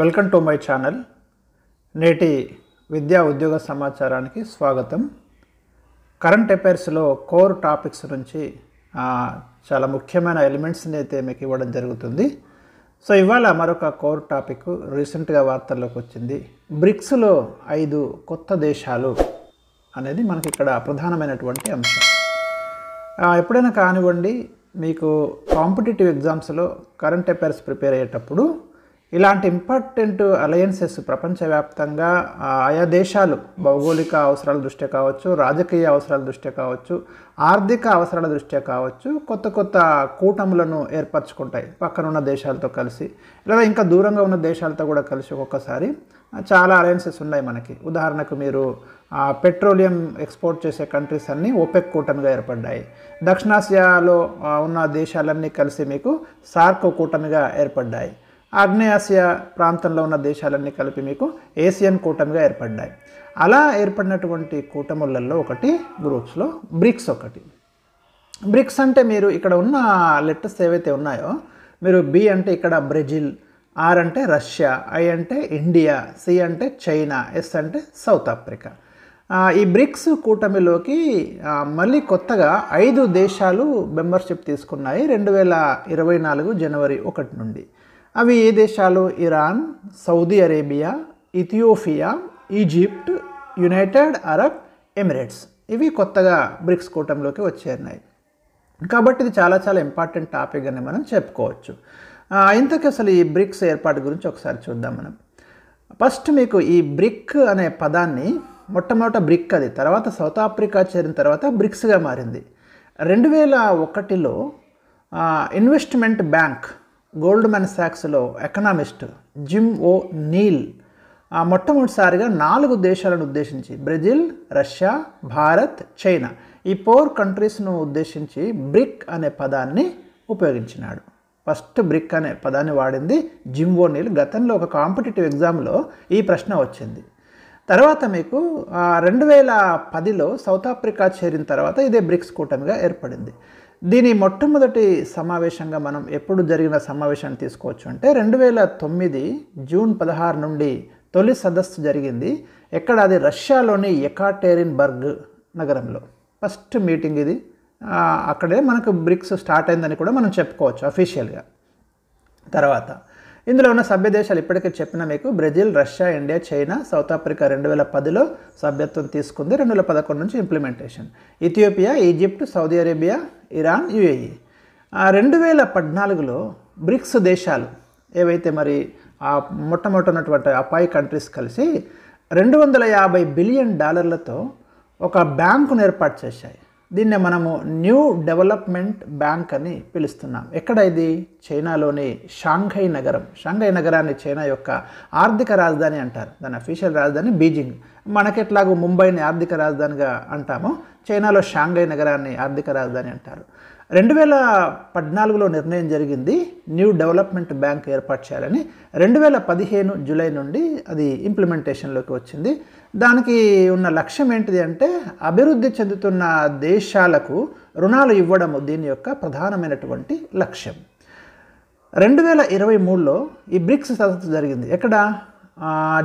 welcome to my channel నేటి విద్యా ఉద్యోగ సమాచారానికి స్వాగతం కరెంట్ అఫైర్స్లో కోర్ టాపిక్స్ నుంచి చాలా ముఖ్యమైన ఎలిమెంట్స్ని అయితే మీకు ఇవ్వడం జరుగుతుంది సో ఇవాళ మరొక కోర్ టాపిక్ రీసెంట్గా వార్తల్లోకి వచ్చింది బ్రిక్స్లో ఐదు కొత్త దేశాలు అనేది మనకి ఇక్కడ ప్రధానమైనటువంటి అంశం ఎప్పుడైనా కానివ్వండి మీకు కాంపిటేటివ్ ఎగ్జామ్స్లో కరెంట్ అఫైర్స్ ప్రిపేర్ అయ్యేటప్పుడు ఇలాంటి ఇంపార్టెంట్ అలయన్సెస్ ప్రపంచవ్యాప్తంగా ఆయా దేశాలు భౌగోళిక అవసరాల దృష్ట్యా కావచ్చు రాజకీయ అవసరాల దృష్ట్యా కావచ్చు ఆర్థిక అవసరాల దృష్ట్యా కావచ్చు కొత్త కొత్త కూటములను ఏర్పరచుకుంటాయి పక్కనున్న దేశాలతో కలిసి లేదా ఇంకా దూరంగా ఉన్న దేశాలతో కూడా కలిసి ఒక్కొక్కసారి చాలా అలయన్సెస్ ఉన్నాయి మనకి ఉదాహరణకు మీరు పెట్రోలియం ఎక్స్పోర్ట్ చేసే కంట్రీస్ అన్నీ ఓపెక్ కూటమిగా ఏర్పడ్డాయి దక్షిణాసియాలో ఉన్న దేశాలన్నీ కలిసి మీకు సార్క్ కూటమిగా ఏర్పడ్డాయి ఆగ్నేయాసియా ప్రాంతంలో ఉన్న దేశాలన్నీ కలిపి మీకు ఏసియన్ కూటమిగా ఏర్పడ్డాయి అలా ఏర్పడినటువంటి కూటములలో ఒకటి గ్రూప్స్లో బ్రిక్స్ ఒకటి బ్రిక్స్ అంటే మీరు ఇక్కడ ఉన్న లెటర్స్ ఏవైతే ఉన్నాయో మీరు బి అంటే ఇక్కడ బ్రెజిల్ ఆర్ అంటే రష్యా ఐ అంటే ఇండియా సి అంటే చైనా ఎస్ అంటే సౌత్ ఆఫ్రికా ఈ బ్రిక్స్ కూటమిలోకి మళ్ళీ కొత్తగా ఐదు దేశాలు మెంబర్షిప్ తీసుకున్నాయి రెండు వేల ఇరవై నాలుగు జనవరి ఒకటి నుండి అవి ఏ దేశాలు Iran Saudi Arabia Ethiopia Egypt United Arab Emirates ఇవి కొత్తగా బ్రిక్స్ కూటంలోకి వచ్చేరినాయి కాబట్టి ఇది చాలా చాలా ఇంపార్టెంట్ టాపిక్ అని మనం చెప్పుకోవచ్చు ఇంతకీ అసలు ఈ బ్రిక్స్ ఏర్పాటు గురించి ఒకసారి చూద్దాం మనం ఫస్ట్ మీకు ఈ బ్రిక్ అనే పదాన్ని మొట్టమొదట బ్రిక్ అది తర్వాత సౌత్ ఆఫ్రికా చేరిన తర్వాత బ్రిక్స్గా మారింది రెండు వేల ఒకటిలో ఇన్వెస్ట్మెంట్ బ్యాంక్ గోల్డ్మెన్ శాక్స్లో ఎకనామిస్ట్ జిమ్ ఓ నీల్ మొట్టమొదటిసారిగా నాలుగు దేశాలను ఉద్దేశించి బ్రెజిల్ రష్యా భారత్ చైనా ఈ ఫోర్ కంట్రీస్ను ఉద్దేశించి బ్రిక్ అనే పదాన్ని ఉపయోగించినాడు ఫస్ట్ బ్రిక్ అనే పదాన్ని వాడింది జిమ్ ఓ నీల్ గతంలో ఒక కాంపిటేటివ్ ఎగ్జామ్లో ఈ ప్రశ్న వచ్చింది తర్వాత మీకు రెండు వేల పదిలో సౌత్ ఆఫ్రికా చేరిన తర్వాత ఇదే బ్రిక్స్ కూటమిగా ఏర్పడింది దీని మొట్టమొదటి సమావేశంగా మనం ఎప్పుడు జరిగిన సమావేశాన్ని తీసుకోవచ్చు అంటే రెండు వేల తొమ్మిది జూన్ పదహారు నుండి తొలి సదస్సు జరిగింది ఎక్కడ అది రష్యాలోని ఎకాటేరిన్బర్గ్ నగరంలో ఫస్ట్ మీటింగ్ ఇది అక్కడే మనకు బ్రిక్స్ స్టార్ట్ అయిందని కూడా మనం చెప్పుకోవచ్చు అఫీషియల్గా తర్వాత ఇందులో ఉన్న సభ్య దేశాలు ఇప్పటికే చెప్పిన మీకు Brazil Russia India China South Africa రెండు వేల పదిలో సభ్యత్వం తీసుకుంది రెండు వేల పదకొండు నుంచి implementation Ethiopia Egypt Saudi Arabia Iran UAE రెండు వేల పద్నాలుగులో బ్రిక్స్ దేశాలు ఏవైతే మరి ఆ మొట్టమొదటి ఉన్నటువంటి అపాయి కంట్రీస్ కలిసి రెండు వందల యాభై బిలియన్ డాలర్లతో ఒక బ్యాంకును ఏర్పాటు చేశాయి దీన్నే మనము న్యూ డెవలప్మెంట్ బ్యాంక్ అని పిలుస్తున్నాం ఎక్కడ ఇది చైనాలోని షాంఘై నగరం షాంఘై నగరాన్ని చైనా యొక్క ఆర్థిక రాజధాని అంటారు దాని అఫీషియల్ రాజధాని బీజింగ్ మనకెట్లాగో ముంబైని ఆర్థిక రాజధానిగా అంటామో చైనాలో షాంఘై నగరాన్ని ఆర్థిక రాజధాని అంటారు రెండు వేల పద్నాలుగులో నిర్ణయం జరిగింది న్యూ డెవలప్మెంట్ బ్యాంక్ ఏర్పాటు చేయాలని రెండు వేల పదిహేను జూలై నుండి అది ఇంప్లిమెంటేషన్లోకి వచ్చింది దానికి ఉన్న లక్ష్యం ఏంటిది అంటే అభివృద్ధి చెందుతున్న దేశాలకు రుణాలు ఇవ్వడం దీని యొక్క ప్రధానమైనటువంటి లక్ష్యం రెండు వేల ఇరవై మూడులో ఈ బ్రిక్స్ సదస్సు జరిగింది ఎక్కడ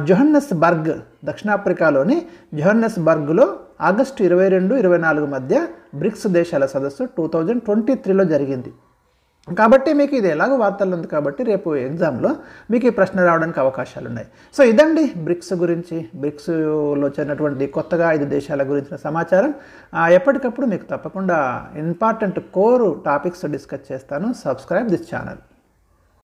జొహన్నస్ బర్గ్ దక్షిణాఫ్రికాలోని జొహన్నస్ బర్గ్లో ఆగస్టు ఇరవై రెండు ఇరవై నాలుగు మధ్య బ్రిక్స్ దేశాల సదస్సు టూ థౌజండ్ ట్వంటీ త్రీలో జరిగింది కాబట్టి మీకు ఇది ఎలాగో వార్తలు ఉంది కాబట్టి రేపు ఎగ్జామ్లో మీకు ఈ ప్రశ్న రావడానికి అవకాశాలు ఉన్నాయి సో ఇదండి బ్రిక్స్ గురించి బ్రిక్స్లో వచ్చినటువంటి కొత్తగా ఐదు దేశాల గురించిన సమాచారం ఎప్పటికప్పుడు మీకు తప్పకుండా ఇంపార్టెంట్ కోర్ టాపిక్స్ డిస్కస్ చేస్తాను సబ్స్క్రైబ్ దిస్ ఛానల్